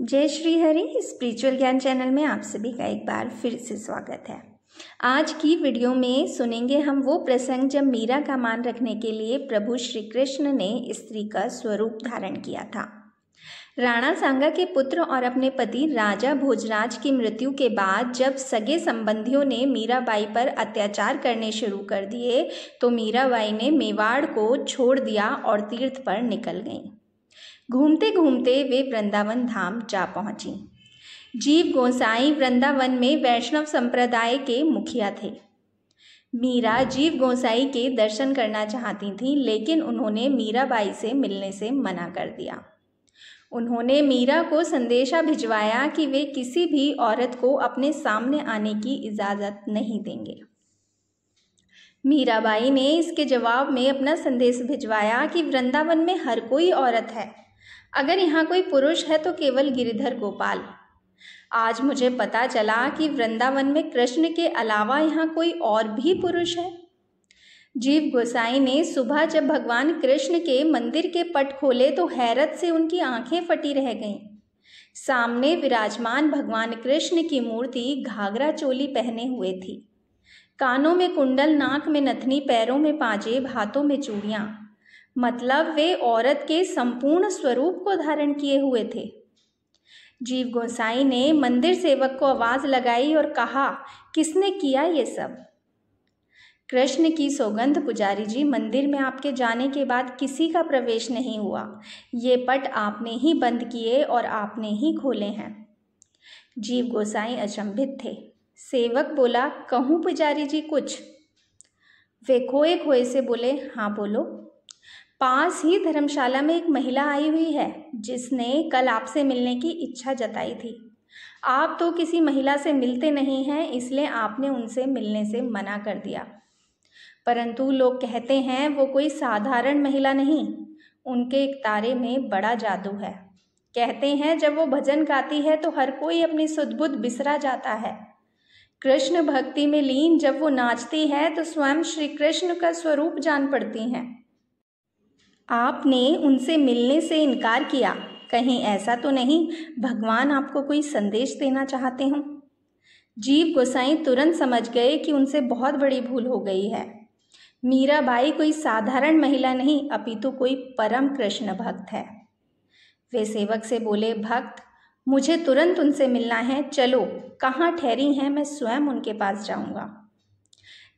जय श्री हरि स्पिरिचुअल ज्ञान चैनल में आप सभी का एक बार फिर से स्वागत है आज की वीडियो में सुनेंगे हम वो प्रसंग जब मीरा का मान रखने के लिए प्रभु श्री कृष्ण ने स्त्री का स्वरूप धारण किया था राणा सांगा के पुत्र और अपने पति राजा भोजराज की मृत्यु के बाद जब सगे संबंधियों ने मीराबाई पर अत्याचार करने शुरू कर दिए तो मीराबाई ने मेवाड़ को छोड़ दिया और तीर्थ पर निकल गईं घूमते घूमते वे वृंदावन धाम जा पहुंची जीव गोसाई वृंदावन में वैष्णव संप्रदाय के मुखिया थे मीरा जीव गोसाई के दर्शन करना चाहती थी लेकिन उन्होंने मीराबाई से मिलने से मना कर दिया उन्होंने मीरा को संदेशा भिजवाया कि वे किसी भी औरत को अपने सामने आने की इजाज़त नहीं देंगे मीराबाई ने इसके जवाब में अपना संदेश भिजवाया कि वृंदावन में हर कोई औरत है अगर यहाँ कोई पुरुष है तो केवल गिरिधर गोपाल आज मुझे पता चला कि वृंदावन में कृष्ण के अलावा यहाँ कोई और भी पुरुष है जीव गोसाई ने सुबह जब भगवान कृष्ण के मंदिर के पट खोले तो हैरत से उनकी आंखें फटी रह गईं सामने विराजमान भगवान कृष्ण की मूर्ति घाघरा चोली पहने हुए थी कानों में कुंडल नाक में नथनी पैरों में पाजेब हाथों में चूड़ियाँ मतलब वे औरत के संपूर्ण स्वरूप को धारण किए हुए थे जीव गोसाई ने मंदिर सेवक को आवाज़ लगाई और कहा किसने किया ये सब कृष्ण की सौगंध पुजारी जी मंदिर में आपके जाने के बाद किसी का प्रवेश नहीं हुआ ये पट आपने ही बंद किए और आपने ही खोले हैं जीव गोसाई अचंभित थे सेवक बोला कहूँ पुजारी जी कुछ वे खोए खोए से बोले हाँ बोलो पास ही धर्मशाला में एक महिला आई हुई है जिसने कल आपसे मिलने की इच्छा जताई थी आप तो किसी महिला से मिलते नहीं हैं इसलिए आपने उनसे मिलने से मना कर दिया परंतु लोग कहते हैं वो कोई साधारण महिला नहीं उनके एक तारे में बड़ा जादू है कहते हैं जब वो भजन गाती है तो हर कोई अपनी सुदबुद बिसरा जाता है कृष्ण भक्ति में लीन जब वो नाचती है तो स्वयं श्री कृष्ण का स्वरूप जान पड़ती हैं आपने उनसे मिलने से इनकार किया कहीं ऐसा तो नहीं भगवान आपको कोई संदेश देना चाहते हों जीव गोसाई तुरंत समझ गए कि उनसे बहुत बड़ी भूल हो गई है मीराबाई कोई साधारण महिला नहीं अपितु तो कोई परम कृष्ण भक्त है वे सेवक से बोले भक्त मुझे तुरंत उनसे मिलना है चलो कहाँ ठहरी हैं मैं स्वयं उनके पास जाऊँगा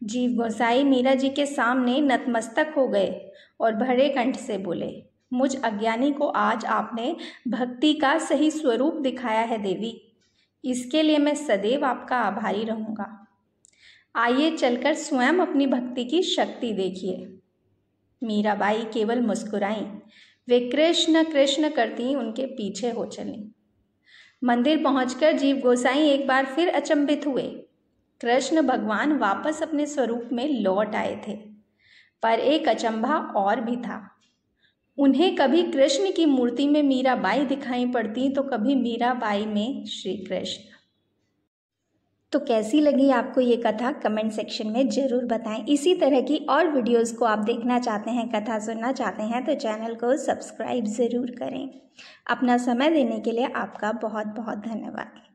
जीव गोसाई मीरा जी के सामने नतमस्तक हो गए और भरे कंठ से बोले मुझ अज्ञानी को आज आपने भक्ति का सही स्वरूप दिखाया है देवी इसके लिए मैं सदैव आपका आभारी रहूँगा आइए चलकर स्वयं अपनी भक्ति की शक्ति देखिए मीराबाई केवल मुस्कुराई वे कृष्ण कृष्ण करती उनके पीछे हो चली मंदिर पहुंचकर जीव गोसाई एक बार फिर अचंभित हुए कृष्ण भगवान वापस अपने स्वरूप में लौट आए थे पर एक अचंभा और भी था उन्हें कभी कृष्ण की मूर्ति में मीराबाई दिखाई पड़ती तो कभी मीराबाई में श्री कृष्ण तो कैसी लगी आपको ये कथा कमेंट सेक्शन में ज़रूर बताएं इसी तरह की और वीडियोस को आप देखना चाहते हैं कथा सुनना चाहते हैं तो चैनल को सब्सक्राइब ज़रूर करें अपना समय देने के लिए आपका बहुत बहुत धन्यवाद